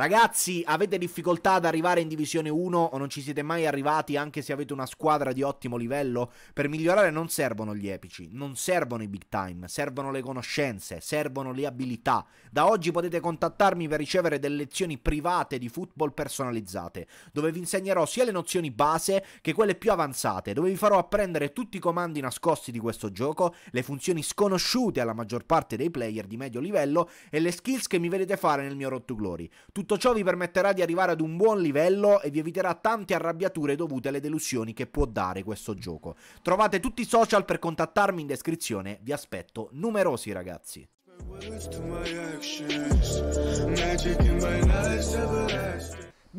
Ragazzi, avete difficoltà ad arrivare in Divisione 1 o non ci siete mai arrivati anche se avete una squadra di ottimo livello? Per migliorare non servono gli epici, non servono i big time, servono le conoscenze, servono le abilità. Da oggi potete contattarmi per ricevere delle lezioni private di football personalizzate, dove vi insegnerò sia le nozioni base che quelle più avanzate, dove vi farò apprendere tutti i comandi nascosti di questo gioco, le funzioni sconosciute alla maggior parte dei player di medio livello e le skills che mi vedete fare nel mio Road to Glory. Tutto tutto ciò vi permetterà di arrivare ad un buon livello e vi eviterà tante arrabbiature dovute alle delusioni che può dare questo gioco. Trovate tutti i social per contattarmi in descrizione, vi aspetto numerosi ragazzi.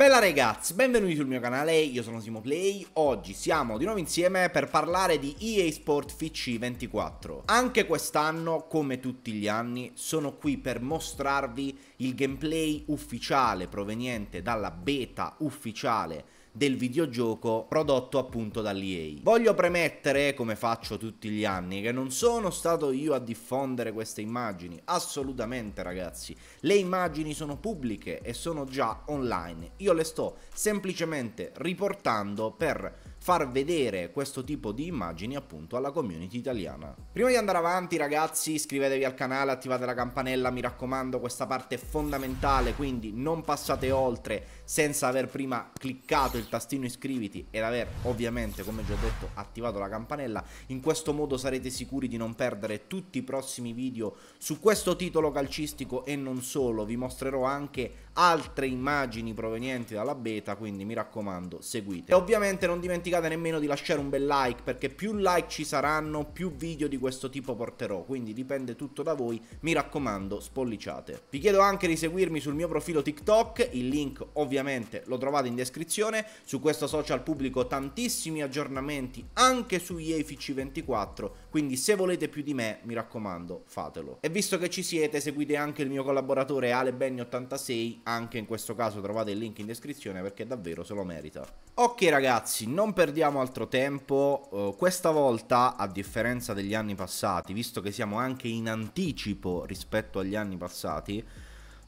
Bella ragazzi, benvenuti sul mio canale, io sono Simoplay, oggi siamo di nuovo insieme per parlare di EA Sport FC24. Anche quest'anno, come tutti gli anni, sono qui per mostrarvi il gameplay ufficiale proveniente dalla beta ufficiale del videogioco prodotto appunto dall'EA. Voglio premettere, come faccio tutti gli anni, che non sono stato io a diffondere queste immagini, assolutamente ragazzi. Le immagini sono pubbliche e sono già online. Io le sto semplicemente riportando per far vedere questo tipo di immagini appunto alla community italiana. Prima di andare avanti ragazzi iscrivetevi al canale, attivate la campanella, mi raccomando questa parte è fondamentale quindi non passate oltre senza aver prima cliccato il tastino iscriviti ed aver ovviamente come già detto attivato la campanella, in questo modo sarete sicuri di non perdere tutti i prossimi video su questo titolo calcistico e non solo, vi mostrerò anche altre immagini provenienti dalla beta, quindi mi raccomando, seguite. E ovviamente non dimenticate nemmeno di lasciare un bel like, perché più like ci saranno, più video di questo tipo porterò, quindi dipende tutto da voi, mi raccomando, spolliciate. Vi chiedo anche di seguirmi sul mio profilo TikTok, il link ovviamente lo trovate in descrizione, su questo social pubblico tantissimi aggiornamenti anche su IEFC24, quindi se volete più di me, mi raccomando, fatelo. E visto che ci siete, seguite anche il mio collaboratore AleBenny86, anche in questo caso trovate il link in descrizione perché davvero se lo merita. Ok ragazzi, non perdiamo altro tempo, uh, questa volta a differenza degli anni passati, visto che siamo anche in anticipo rispetto agli anni passati,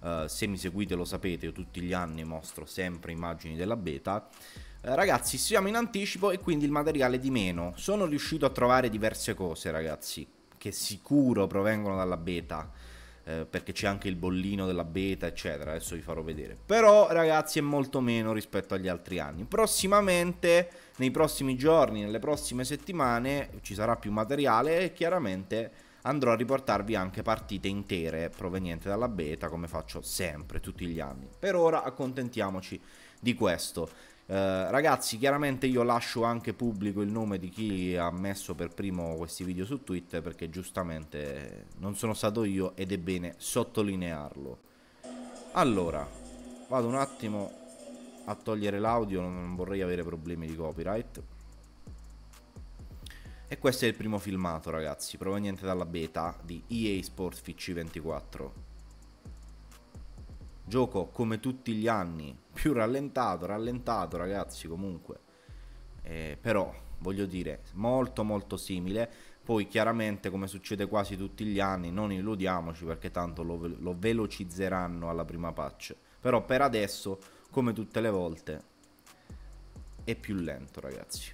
uh, se mi seguite lo sapete, io tutti gli anni mostro sempre immagini della beta, eh, Ragazzi, siamo in anticipo e quindi il materiale di meno. Sono riuscito a trovare diverse cose, ragazzi, che sicuro provengono dalla beta eh, perché c'è anche il bollino della beta, eccetera. Adesso vi farò vedere. Però, ragazzi, è molto meno rispetto agli altri anni. Prossimamente, nei prossimi giorni, nelle prossime settimane, ci sarà più materiale e chiaramente andrò a riportarvi anche partite intere provenienti dalla beta, come faccio sempre, tutti gli anni. Per ora accontentiamoci di questo. Eh, ragazzi, chiaramente io lascio anche pubblico il nome di chi ha messo per primo questi video su Twitter perché giustamente non sono stato io ed è bene sottolinearlo. Allora, vado un attimo a togliere l'audio, non vorrei avere problemi di copyright. E questo è il primo filmato, ragazzi, proveniente dalla beta di EA Sports FC 24. Gioco come tutti gli anni più rallentato, rallentato ragazzi comunque. Eh, però voglio dire, molto molto simile. Poi chiaramente come succede quasi tutti gli anni, non illudiamoci perché tanto lo, lo velocizzeranno alla prima patch. Però per adesso, come tutte le volte, è più lento ragazzi.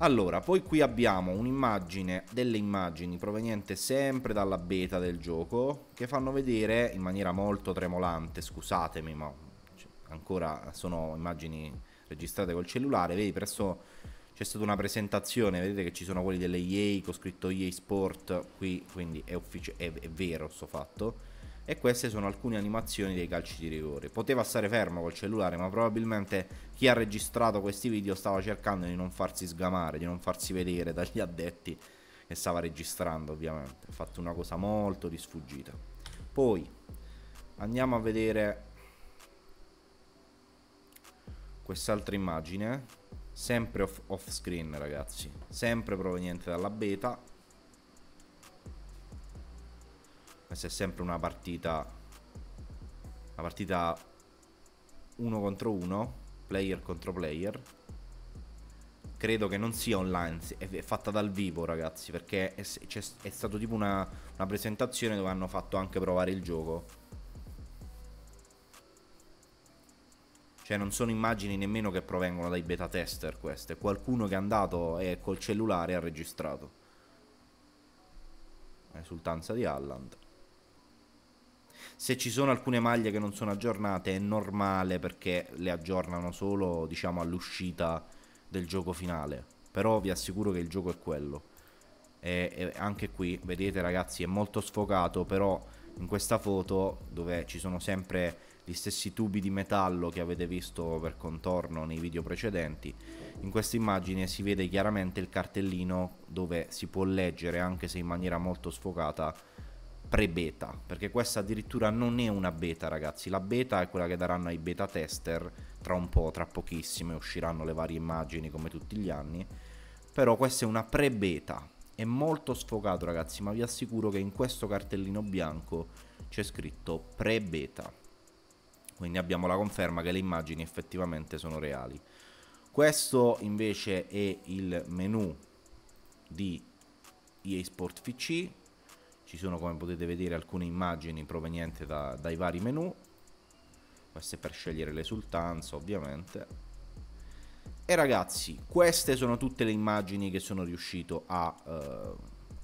Allora, poi qui abbiamo un'immagine, delle immagini proveniente sempre dalla beta del gioco che fanno vedere in maniera molto tremolante, scusatemi ma ancora sono immagini registrate col cellulare, vedi presso c'è stata una presentazione, vedete che ci sono quelli delle EA, ho scritto EA Sport qui, quindi è, uffici- è, è vero sto fatto. E queste sono alcune animazioni dei calci di rigore. Poteva stare fermo col cellulare, ma probabilmente chi ha registrato questi video stava cercando di non farsi sgamare, di non farsi vedere dagli addetti che stava registrando, ovviamente. Ha fatto una cosa molto di sfuggita. Poi andiamo a vedere quest'altra immagine, sempre off, off screen ragazzi, sempre proveniente dalla beta. Questa è sempre una partita, una partita uno contro uno, player contro player. Credo che non sia online, è fatta dal vivo ragazzi, perché è, è, è tipo una, una presentazione dove hanno fatto anche provare il gioco Cioè non sono immagini nemmeno che provengono dai beta tester queste, qualcuno che è andato e col cellulare ha registrato. Esultanza di Halland. Se ci sono alcune maglie che non sono aggiornate è normale perché le aggiornano solo diciamo all'uscita del gioco finale. Però vi assicuro che il gioco è quello. e anche qui, vedete ragazzi, è molto sfocato, però in questa foto dove ci sono sempre gli stessi tubi di metallo che avete visto per contorno nei video precedenti. In questa immagine si vede chiaramente il cartellino dove si può leggere, anche se in maniera molto sfocata, pre-beta, perché questa addirittura non è una beta ragazzi, la beta è quella che daranno ai beta tester tra un po', tra pochissime, usciranno le varie immagini come tutti gli anni, però questa è una pre-beta, è molto sfocato ragazzi, ma vi assicuro che in questo cartellino bianco c'è scritto pre-beta quindi abbiamo la conferma che le immagini effettivamente sono reali. Questo invece è il menu di EA Sport PC, ci sono come potete vedere alcune immagini provenienti da, dai vari menu, queste per scegliere l'esultanza ovviamente. E ragazzi, queste sono tutte le immagini che sono riuscito a, eh,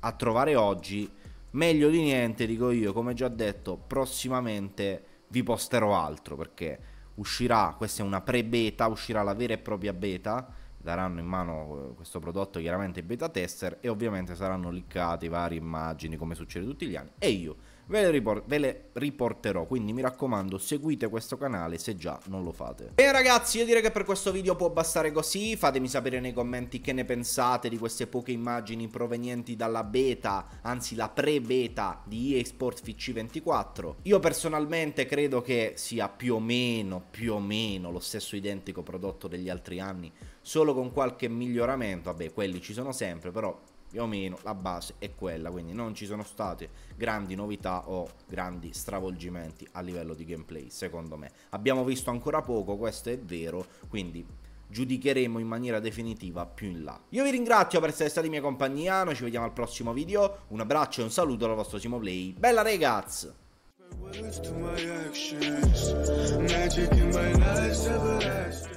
a trovare oggi, meglio di niente dico io, come già detto, prossimamente vi posterò altro perché uscirà, questa è una pre-beta, uscirà la vera e propria beta daranno in mano eh, questo prodotto chiaramente ai beta tester e ovviamente saranno liccate varie immagini come succede tutti gli anni e io ve le, ripor- ve le, riporterò quindi mi raccomando seguite questo canale se già non lo fate bene ragazzi io direi che per questo video può bastare così fatemi sapere nei commenti che ne pensate di queste poche immagini provenienti dalla beta anzi la pre-beta di EA Sport FC24 io personalmente credo che sia più o meno più o meno lo stesso identico prodotto degli altri anni solo con qualche miglioramento, vabbè quelli ci sono sempre, però più o meno la base è quella, quindi non ci sono state grandi novità o grandi stravolgimenti a livello di gameplay, secondo me. Abbiamo visto ancora poco, questo è vero, quindi giudicheremo in maniera definitiva più in là. Io vi ringrazio per essere stati in mia compagnia, noi ci vediamo al prossimo video, un abbraccio e un saluto dal vostro Play. Bella ragazzi!